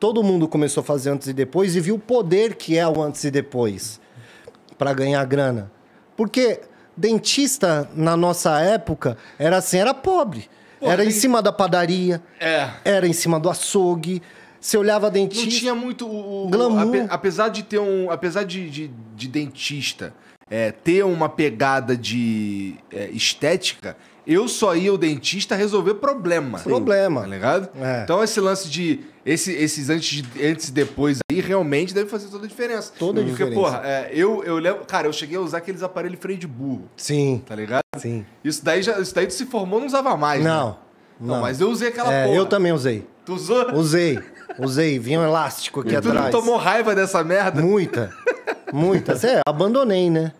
Todo mundo começou a fazer antes e depois e viu o poder que é o antes e depois para ganhar grana. Porque dentista, na nossa época, era assim, era pobre. era e... em cima da padaria, é. era em cima do açougue. Você olhava dentista. Não tinha muito o, glamour. apesar de ter um. Apesar de, de, de dentista é, ter uma pegada de é, estética, eu só ia ao dentista resolver problema. Sim. Problema. Tá ligado? É. Então esse lance de. Esse, esses antes, de, antes e depois aí realmente deve fazer toda a diferença. Toda a Porque, diferença. Porque, porra, é, eu, eu lembro. Cara, eu cheguei a usar aqueles aparelhos freio de burro. Sim. Tá ligado? Sim. Isso daí, já, isso daí tu se formou, não usava mais. Né? Não. Né? Não, não, mas eu usei aquela é, porra. Eu também usei. Tu usou? Usei. Usei. Vinha um elástico aqui e atrás. Tu não tomou raiva dessa merda? Muita. Muitas. É, abandonei, né?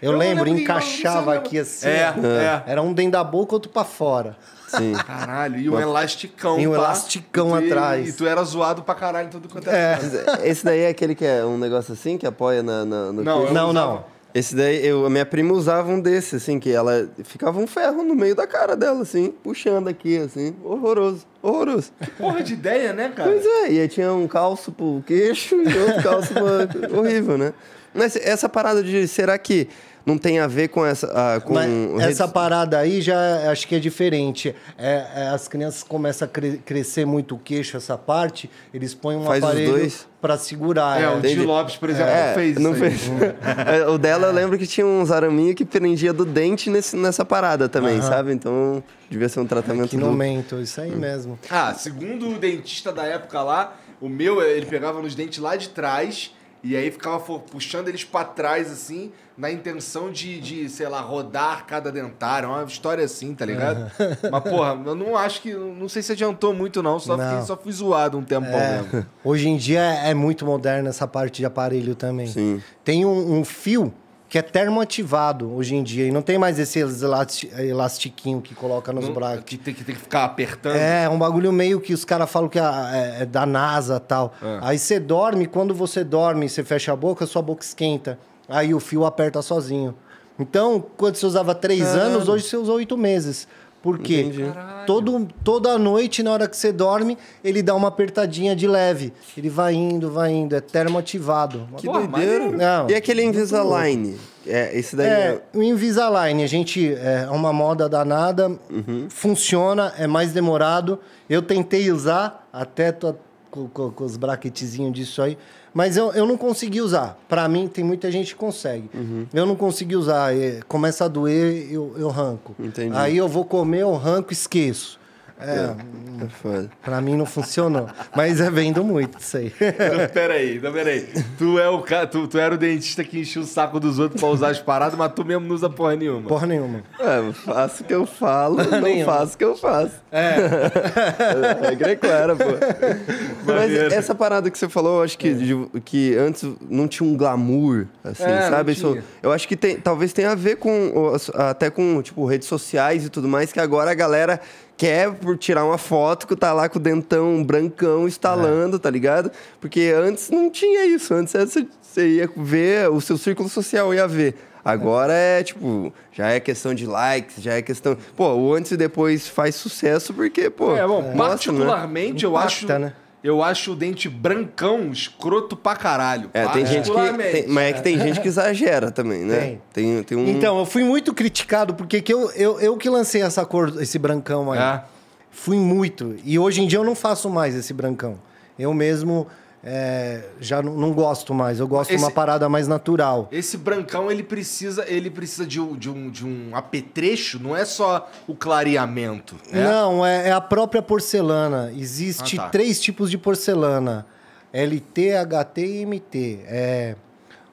Eu, eu lembro, lembro, encaixava aqui assim. É, é. Era um dentro da boca, outro pra fora. Sim. Caralho, e o um elasticão. E um elasticão atrás. E, tu era zoado pra caralho tudo quanto é. é. Esse daí é aquele que é um negócio assim, que apoia na, na no... Não, não, não. Esse daí, eu, a minha prima usava um desse, assim, que ela ficava um ferro no meio da cara dela, assim, puxando aqui, assim, horroroso, horroroso. Que porra de ideia, né, cara? Pois é, e aí tinha um calço pro queixo e outro calço pro... horrível, né? Mas essa parada de será que não tem a ver com essa. Ah, com Mas essa parada aí já é, acho que é diferente. É, é, as crianças começam a cre crescer muito o queixo, essa parte, eles põem um Faz aparelho para segurar. É, é. o de Lopes, por exemplo, é, fez não fez. É, o dela, eu lembro que tinha uns araminhos que prendia do dente nesse, nessa parada também, uh -huh. sabe? Então, devia ser um tratamento... Que momento, isso aí hum. mesmo. Ah, segundo o dentista da época lá, o meu, ele pegava nos dentes lá de trás e aí ficava puxando eles para trás, assim, na intenção de, de, sei lá, rodar cada dentário. Uma história assim, tá ligado? É. Mas, porra, eu não acho que. Não sei se adiantou muito, não. Só, não. Fiquei, só fui zoado um tempo é. mesmo. Hoje em dia é, é muito moderna essa parte de aparelho também. Sim. Tem um, um fio que é termoativado hoje em dia. E não tem mais esse elastiquinho que coloca nos braços. Que tem, que tem que ficar apertando. É, um bagulho meio que os caras falam que é, é, da NASA tal. É. Aí você dorme, quando você dorme você fecha a boca, sua boca esquenta. Aí o fio aperta sozinho. Então, quando você usava três é. anos, hoje você usa oito meses. Porque todo, toda noite, na hora que você dorme, ele dá uma apertadinha de leve. Ele vai indo, vai indo. É termoativado. Que Porra, doideira. Não, e aquele Invisalign? É, esse daí é, é... O Invisalign, a gente... É, é uma moda danada. Uhum. Funciona, é mais demorado. Eu tentei usar, até tô com, com, com os braquetezinhos disso aí. Mas eu, eu não consegui usar. Para mim, tem muita gente que consegue. Uhum. Eu não consegui usar. É, começa a doer, eu, eu ranco. Entendi. Aí eu vou comer, eu ranco esqueço. É. é, é foda. Pra mim não funcionou. Mas é vendo muito isso aí. Não, peraí, não, peraí. Tu, é o, ca... tu, tu era o dentista que enchia o saco dos outros pra usar as paradas, mas tu mesmo não usa porra nenhuma. Porra nenhuma. É, faço o que eu falo, não nenhuma. faço o que eu faço. É. Regra é, é clara, pô. Mas essa parada que você falou, eu acho que, é. de, que antes não tinha um glamour, assim, é, sabe? Isso, eu acho que tem, talvez tenha a ver com até com tipo redes sociais e tudo mais, que agora a galera quer por tirar uma foto que tá lá com o dentão brancão estalando, é. tá ligado? Porque antes não tinha isso. Antes você, ia ver, o seu círculo social ia ver. Agora é. é tipo, já é questão de likes, já é questão. Pô, o antes e depois faz sucesso porque, pô. É, bom, né? particularmente eu Impacta, acho. Né? Eu acho o dente brancão escroto pra caralho. É, tem gente que. tem- mas é que tem é. gente que exagera também, né? Tem, tem um. Então, eu fui muito criticado, porque que eu, eu, eu que lancei essa cor, esse brancão aí. É. Fui muito. E hoje em dia eu não faço mais esse brancão. Eu mesmo é, já não, não, gosto mais. Eu gosto de uma parada mais natural. Esse brancão, ele precisa ele precisa de, de, um, de um apetrecho, não é só o clareamento. É? Não, é, é, a própria porcelana. Existem ah, tá. três tipos de porcelana: LT, HT e MT. É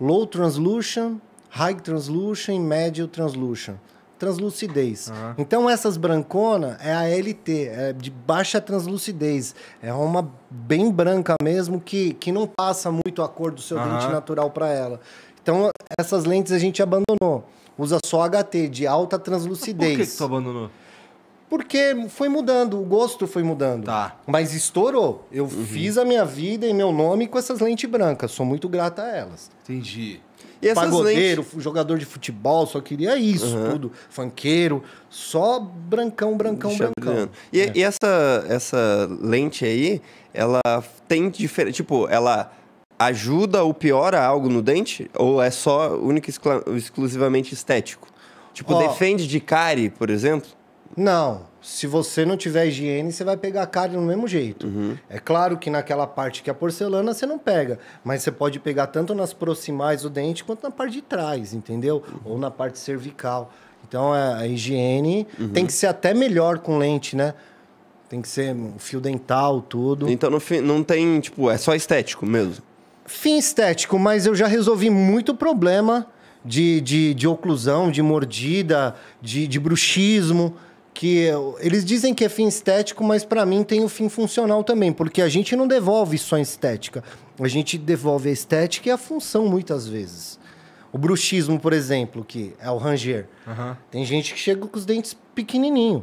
low Translution, High Translution e Medium Translution translucidez. Uhum. Então essas brancona é a LT, é de baixa translucidez. É uma bem branca mesmo que, que não passa muito a cor do seu uhum. dente natural para ela. Então essas lentes a gente abandonou. Usa só HT de alta translucidez. Por que, que tu abandonou? Porque foi mudando, o gosto foi mudando. Tá. Mas estourou. Eu uhum. fiz a minha vida e meu nome com essas lentes brancas. Sou muito grata a elas. Entendi. E Pagodeiro, lentes... jogador de futebol, só queria isso, uhum. tudo. Fanqueiro, só brancão, brancão, Deixa brancão. E, é. e, essa, essa lente aí, ela tem diferente. Tipo, ela ajuda ou piora algo no dente? Ou é só única exclusivamente estético? Tipo, oh. defende de cárie, por exemplo? Não. Se você não tiver higiene, você vai pegar carne do mesmo jeito. Uhum. É claro que naquela parte que é porcelana você não pega, mas você pode pegar tanto nas proximais do dente quanto na parte de trás, entendeu? Uhum. Ou na parte cervical. Então é, a, higiene uhum. tem que ser até melhor com lente, né? Tem que ser um fio dental, tudo. Então não, não tem, tipo, é só estético mesmo? Fim estético, mas eu já resolvi muito problema de, de, de oclusão, de mordida, de, de bruxismo que eles dizem que é fim estético, mas para mim tem o fim funcional também, porque a gente não devolve só a estética, a gente devolve a estética e a função muitas vezes. O bruxismo, por exemplo, que é o ranger. Uhum. Tem gente que chega com os dentes pequenininho.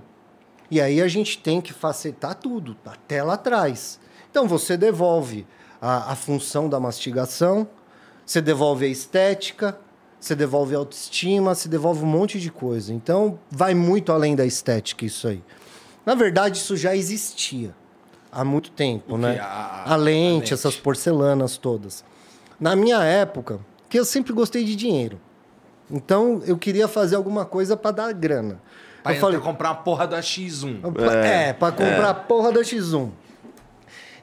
E aí a gente tem que facetar tudo, até lá atrás. Então você devolve a, a função da mastigação, você devolve a estética, você devolve autoestima, você devolve um monte de coisa. Então, vai muito além da estética isso aí. Na verdade, isso já existia há muito tempo, né? A, a, lente, a, lente, essas porcelanas todas. Na minha época, que eu sempre gostei de dinheiro. Então, eu queria fazer alguma coisa para dar grana. Pra eu falei, é, é. comprar a porra da X1. É, é para comprar é. a porra da X1.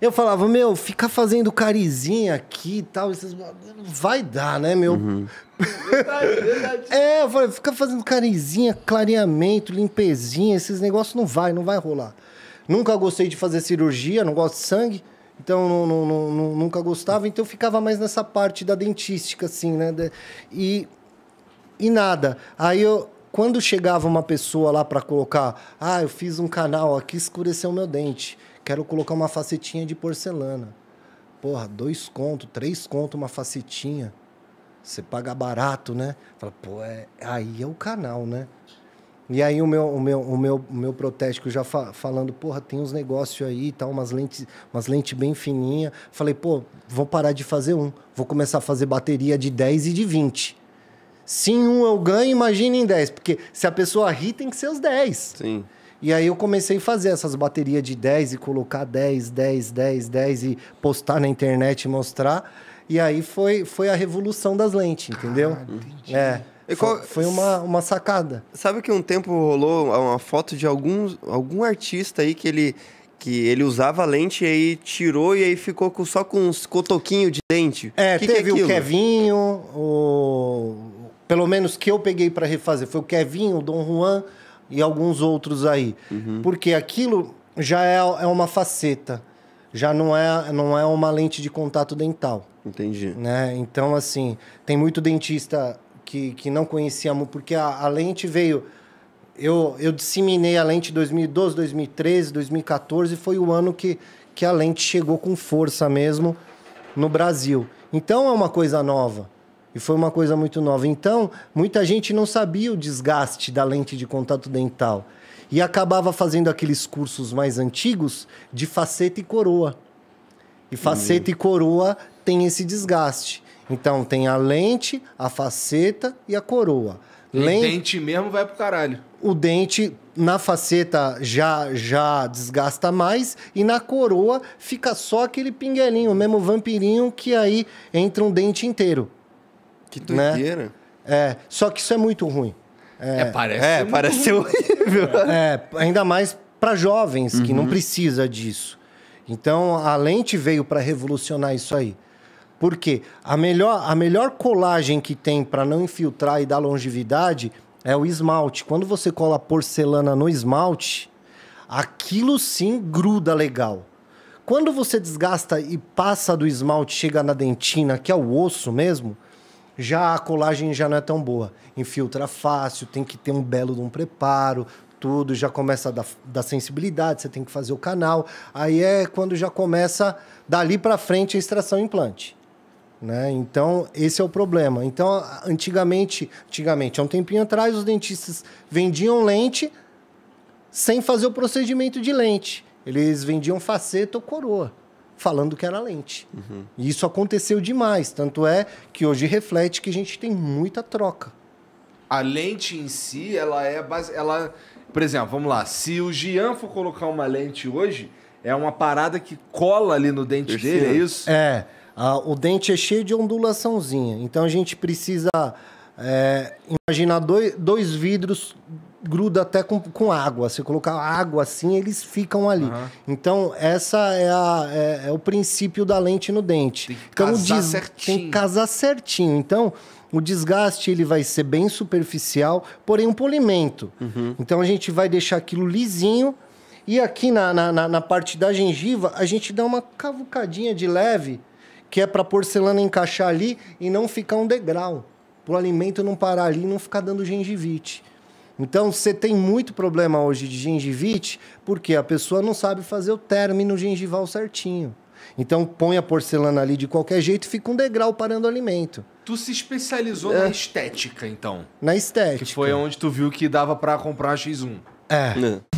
Eu falava, meu, ficar fazendo carizinha aqui e tal, esses... vai dar, né, meu? Uhum. verdade, é, eu falei, ficar fazendo carizinha, clareamento, limpezinha, esses negócios não vai, não vai rolar. Nunca gostei de fazer cirurgia, não gosto de sangue. Então, não, não, não, nunca gostava. Então, eu ficava mais nessa parte da dentística, assim, né? E, e nada. Aí, eu, quando chegava uma pessoa lá para colocar... Ah, eu fiz um canal aqui, escureceu meu dente quero colocar uma facetinha de porcelana. Porra, dois conto, três conto uma facetinha. Você paga barato, né? Fala, pô, é, aí é o canal, né? E aí o meu, o meu, o meu, o meu protético já fa falando, porra, tem uns negócios aí, tal, tá, umas lentes, umas lente bem fininha. Falei, pô, vou parar de fazer um, vou começar a fazer bateria de 10 e de 20. Se em um eu ganho, imagina em 10, porque se a pessoa ri tem que ser os 10. Sim. E aí eu comecei a fazer essas baterias de 10 e colocar 10, 10, 10, 10 e postar na internet e mostrar. E aí foi, foi a revolução das lentes, entendeu? Ah, é. Qual, foi uma, uma sacada. Sabe que um tempo rolou uma foto de algum, algum artista aí que ele, que ele usava lente e aí tirou e aí ficou com, só com uns cotoquinhos de dente. É, que teve que é o Kevinho, o... pelo menos que eu peguei para refazer, foi o Kevinho, o Dom Juan, e alguns outros aí. Uhum. Porque aquilo já é, é uma faceta, já não é, não é uma lente de contato dental. Entendi. Né? Então, assim, tem muito dentista que, que não conhecia, porque a, a lente veio. Eu, eu disseminei a lente em 2012, 2013, 2014, foi o ano que, que a lente chegou com força mesmo no Brasil. Então é uma coisa nova. E foi uma coisa muito nova. Então, muita gente não sabia o desgaste da lente de contato dental. E acabava fazendo aqueles cursos mais antigos de faceta e coroa. E faceta uhum. e coroa tem esse desgaste. Então, tem a lente, a faceta e a coroa. Lente... O dente mesmo vai pro caralho. O dente na faceta já já desgasta mais e na coroa fica só aquele pinguelinho, o mesmo vampirinho que aí entra um dente inteiro. Que né? doideira. Né? É, só que isso é muito ruim. É, é parece. É, parece ruim. horrível. É. é, ainda mais para jovens uhum. que não uhum. precisa disso. Então a lente veio para revolucionar isso aí. Por quê? A melhor, a melhor colagem que tem para não infiltrar e dar longevidade é o esmalte. Quando você cola porcelana no esmalte, aquilo sim gruda legal. Quando você desgasta e passa do esmalte, chega na dentina, que é o osso mesmo, já a colagem já não é tão boa. Infiltra fácil, tem que ter um belo de um preparo, tudo, já começa a da, dar, sensibilidade, você tem que fazer o canal. Aí é quando já começa dali para frente a extração implante. Né? Então, esse é o problema. Então, antigamente, antigamente, há um tempinho atrás, os dentistas vendiam lente sem fazer o procedimento de lente. Eles vendiam faceta ou coroa falando que era lente. Uhum. E isso aconteceu demais. Tanto é que hoje reflete que a gente tem muita troca. A lente em si, ela é. Base... Ela... Por exemplo, vamos lá. Se o Gian for colocar uma lente hoje, é uma parada que cola ali no dente Perfeito. dele, é isso? É. A, o dente é cheio de ondulaçãozinha. Então a gente precisa é, imaginar dois, dois vidros gruda até com, com água. Se colocar água assim, eles ficam ali. Uhum. Então, essa é, a, é, é, o princípio da lente no dente. Tem que então, casar diz, certinho. Tem que casar certinho. Então, o desgaste ele vai ser bem superficial, porém um polimento. Uhum. Então, a gente vai deixar aquilo lisinho. E aqui na, na, na parte da gengiva, a gente dá uma cavucadinha de leve, que é para porcelana encaixar ali e não ficar um degrau. Para o alimento não parar ali e não ficar dando gengivite. Então, você tem muito problema hoje de gengivite porque a pessoa não sabe fazer o término gengival certinho. Então, põe a porcelana ali de qualquer jeito e fica um degrau parando o alimento. Tu se especializou é. na estética, então? Na estética. Que foi onde tu viu que dava para comprar X1. É. é.